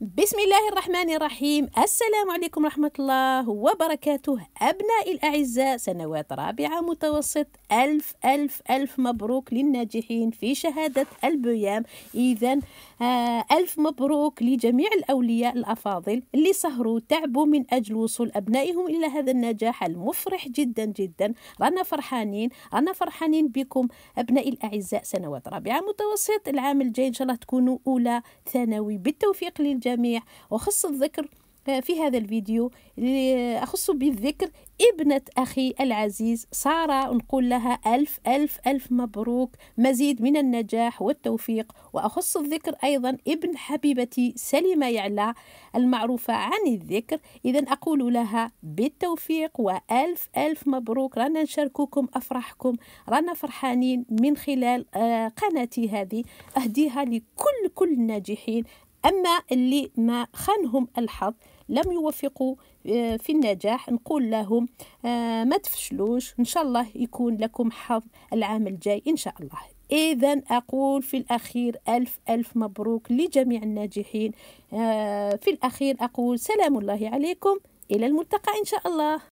بسم الله الرحمن الرحيم السلام عليكم ورحمة الله وبركاته أبنائي الأعزاء سنوات رابعة متوسط ألف ألف ألف مبروك للناجحين في شهادة البيام إذا آه ألف مبروك لجميع الأولياء الأفاضل اللي سهروا تعبوا من أجل وصول أبنائهم إلى هذا النجاح المفرح جدا جدا رانا فرحانين رانا فرحانين بكم أبنائي الأعزاء سنوات رابعة متوسط العام الجاي إن شاء الله تكونوا أولى ثانوي بالتوفيق للجميع الجميع وخص الذكر آه، في هذا الفيديو أخص بالذكر ابنة أخي العزيز سارة نقول لها ألف ألف ألف مبروك مزيد من النجاح والتوفيق وأخص الذكر أيضا ابن حبيبتي سليمة يعلى المعروفة عن الذكر إذا أقول لها بالتوفيق وألف ألف مبروك رانا نشارككم أفراحكم رانا فرحانين من خلال آه، قناتي هذه أهديها لكل كل الناجحين أما اللي ما خانهم الحظ لم يوفقوا آه، في النجاح نقول لهم آه، ما تفشلوش إن شاء الله يكون لكم حظ العام الجاي إن شاء الله إذا أقول في الأخير ألف ألف مبروك لجميع الناجحين آه، في الأخير أقول سلام الله عليكم إلى الملتقى إن شاء الله